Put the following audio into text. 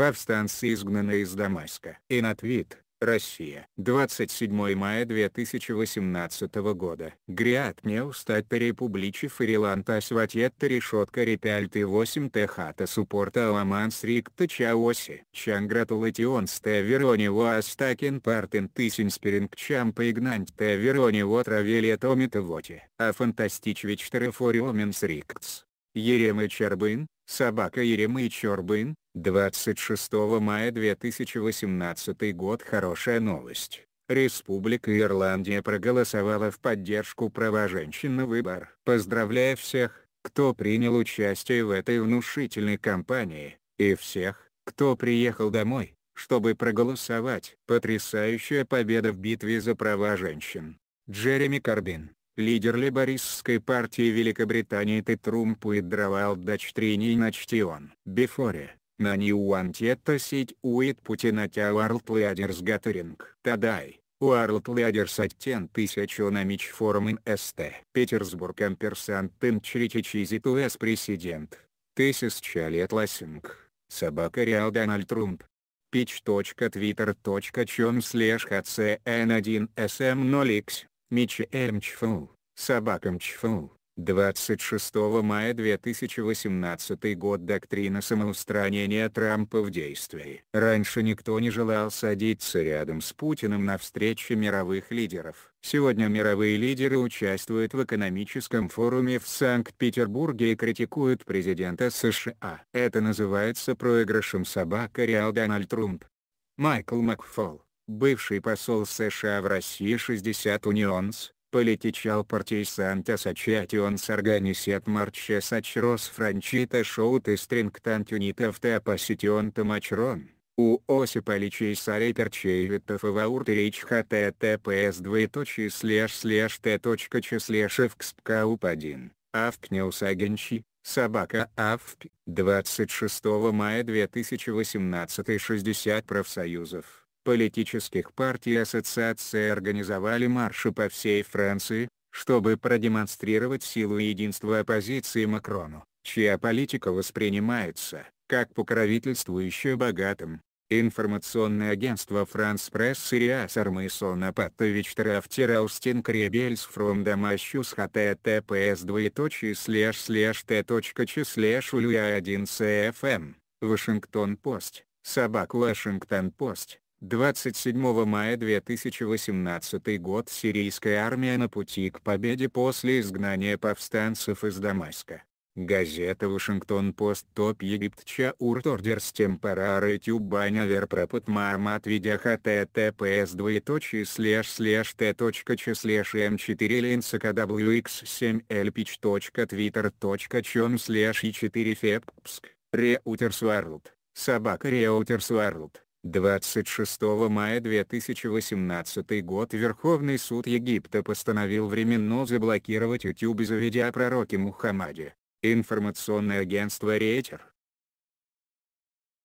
Повстанцы изгнаны из Дамаска. Инатвит, Россия. 27 мая 2018 года. Гриат не устать перепубличи Фриланта Сватетта решетка репяльты 8 техата суппорта Ламанс Рикта Чаоси. Чангратулатион сте Веронево Астакин Партен Тысин Спиринг Чампа Игнант те Веронево Травелия Томита Воти. А фантастичвич Терефориоменс Рикц. Еремы Чербын, собака Еремы Чербын, 26 мая 2018 год Хорошая новость. Республика Ирландия проголосовала в поддержку права женщин на выбор. Поздравляю всех, кто принял участие в этой внушительной кампании, и всех, кто приехал домой, чтобы проголосовать. Потрясающая победа в битве за права женщин. Джереми Корбин лидер лейбористской партии Великобритании Тетрумпу и Дравал Дачтрини Начтион. Бифоре, на Ньюантетта сеть уит путинатя Уарлт Лядерс Гаттеринг. Тадай, Уарлт Лядерс оттен тысячу на меч формен СТ. Петерсбург амперсант тын чритичизит УС президент. Тысяча лет ласинг. Собака Реал Дональд Трумп. pitch.twitter.com слэш hcn1sm0x, эм мичи мчфу, собакам чфу. 26 мая 2018 год доктрина самоустранения Трампа в действии. Раньше никто не желал садиться рядом с Путиным на встрече мировых лидеров. Сегодня мировые лидеры участвуют в экономическом форуме в Санкт-Петербурге и критикуют президента США. Это называется проигрышем собака Реал Дональд Трумп. Майкл Макфол, бывший посол США в России 60 Унионс, Политичал партийсантес ачатион сорганисет марчес ачрос франчита шоут и стрингтант юнитов те тамачрон. У Осипа Личей Сарей Перчевитов и Ваурт Рич ХТТПС двоеточие слеж слеж Т точка Эвкспкауп 1, Авпнеус Агенчи, Собака Авп, 26 мая 2018 60 профсоюзов политических партий и ассоциаций организовали марши по всей Франции, чтобы продемонстрировать силу и единство оппозиции Макрону, чья политика воспринимается, как покровительствующая богатым. Информационное агентство «Франс Пресс» и «Риас Армейсон Апатович Трафтер Аустин Кребельс фром Дамащус ХТТПС двоеточие слэш слэш Т.Ч слэш Улюя 1 СФМ, эм». Вашингтон Пост, Собак Вашингтон Пост, 27 мая 2018 год сирийская армия на пути к победе после изгнания повстанцев из Дамаска. Газета Вашингтон-Пост Топ Египт Чаур Тордерс Темпорары Тюбань Аверпропот Мармат ТПС двоеточие слэш слэш Т точка Ч слэш М4 Линса КВХ7 Эльпич точка Твиттер точка Чон слэш И4 Феппск Реутерс Варлд Собака Реутерс Варлд 26 мая 2018 год Верховный суд Египта постановил временно заблокировать YouTube заведя за пророке Мухаммаде. Информационное агентство Рейтер